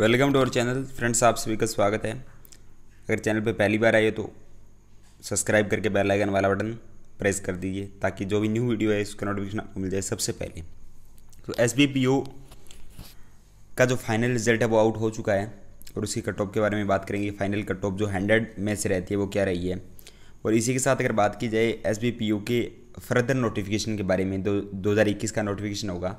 welcome to our channel friends आप सभी का स्वागत है अगर चैनल पर पहली बार आइए तो सब्सक्राइब करके बेल आइकन वाला बटन प्रेस कर दीजिए ताकि जो भी न्यू वीडियो है उसका नोटिफिकेशन आपको मिल जाए सबसे पहले तो एस का जो फाइनल रिजल्ट है वो आउट हो चुका है और उसी कट ऑफ के बारे में बात करेंगे फाइनल कट ऑफ जो हंड्रेड में से रहती है वो क्या रही है और इसी के साथ अगर बात की जाए एस के फर्दर नोटिफिकेशन के बारे में दो दो का नोटिफिकेशन होगा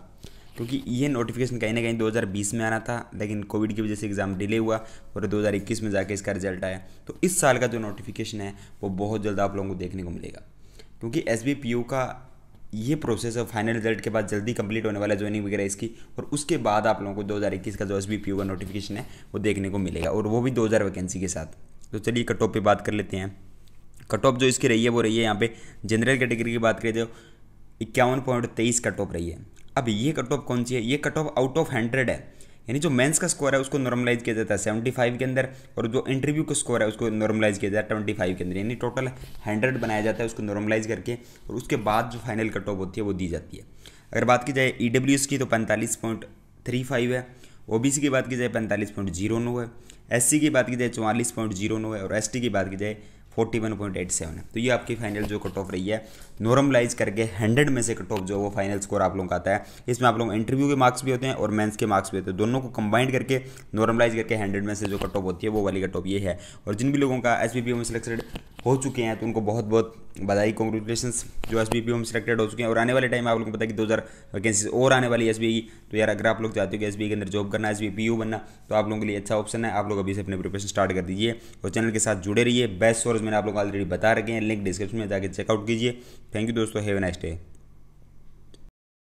क्योंकि ये नोटिफिकेशन कहीं ना कहीं 2020 में आना था लेकिन कोविड की वजह से एग्ज़ाम डिले हुआ और 2021 में जाके इसका रिजल्ट आया तो इस साल का जो नोटिफिकेशन है वो बहुत जल्द आप लोगों को देखने को मिलेगा क्योंकि एस का ये प्रोसेस है फाइनल रिजल्ट के बाद जल्दी कंप्लीट होने वाला ज्वाइनिंग वगैरह इसकी और उसके बाद आप लोगों को 2021 का जो एस का नोटिफिकेशन है वो देखने को मिलेगा और वो भी 2000 वैकेंसी के साथ तो चलिए कट ऑफ पर बात कर लेते हैं कट ऑफ जो इसकी रही है वो रही है यहाँ पे जनरल कैटेगरी की बात करें तो इक्यावन पॉइंट तेईस कट ऑफ रही है अब ये कट ऑफ कौन सी है ये cut off out of hundred है यानी जो मेंस का स्कोर है उसको नॉर्मलाइज किया जाता है सेवेंटी फाइव के अंदर और जो इंटरव्यू का स्कोर है उसको नॉर्मलाइज किया जाता है ट्वेंटी फाइव के अंदर यानी टोटल हंड्रेड बनाया जाता है उसको नॉर्मलाइज करके और उसके बाद जो फाइनल कट ऑफ होती है वो दी जाती है अगर बात की जाए ई डब्ल्यू एस की तो पैंतालीस पॉइंट थ्री फाइव है ओ बी सी की बात की जाए पैंतालीस पॉइंट जीरो है एस सी की बात की जाए चौवालीस पॉइंट जीरो है और एस टी की बात की जाए forty one point eight seven है तो ये आपकी फाइनल जो कट ऑफ रही है नॉर्मलाइज करके हंड्रेड में से कट ऑफ जो वो फाइनल स्कोर आप लोगों का आता है इसमें आप लोग इंटरव्यू के मार्क्स भी होते हैं और मेंस के मार्क्स भी होते हैं दोनों को कंबाइंड करके नॉर्मलाइज करके हंड्रेड में से जो कट ऑफ होती है वो वाली कट ऑफ ये है और जिन भी लोगों का एस बी पी में सिलेक्टेड हो चुके हैं तो उनको बहुत बहुत बधाई कॉन्ग्रेचुलेशन जो एस बी पी में सिलेक्टेड हो चुके हैं और आने वाले टाइम में आप लोगों को पता है कि दो हज़ार वैकेंसी और आने वाली एस बी e की तो यार अगर आप लोग चाहते हो कि एस e के अंदर जॉब करना एस बी पी यू बनना तो आप लोगों के लिए अच्छा ऑप्शन है आप लोग अभी से अपने प्रिपरेशन स्टार्ट कर दीजिए और चैनल के साथ जुड़े रहिए बेस्ट सोर्स मैंने आप लोग ऑलरेडी बता रखे हैं लिंक डिस्क्रिप्शन में जाकर चेकआउट कीजिए थैंक यू दोस्तों हैव ए नाइस डे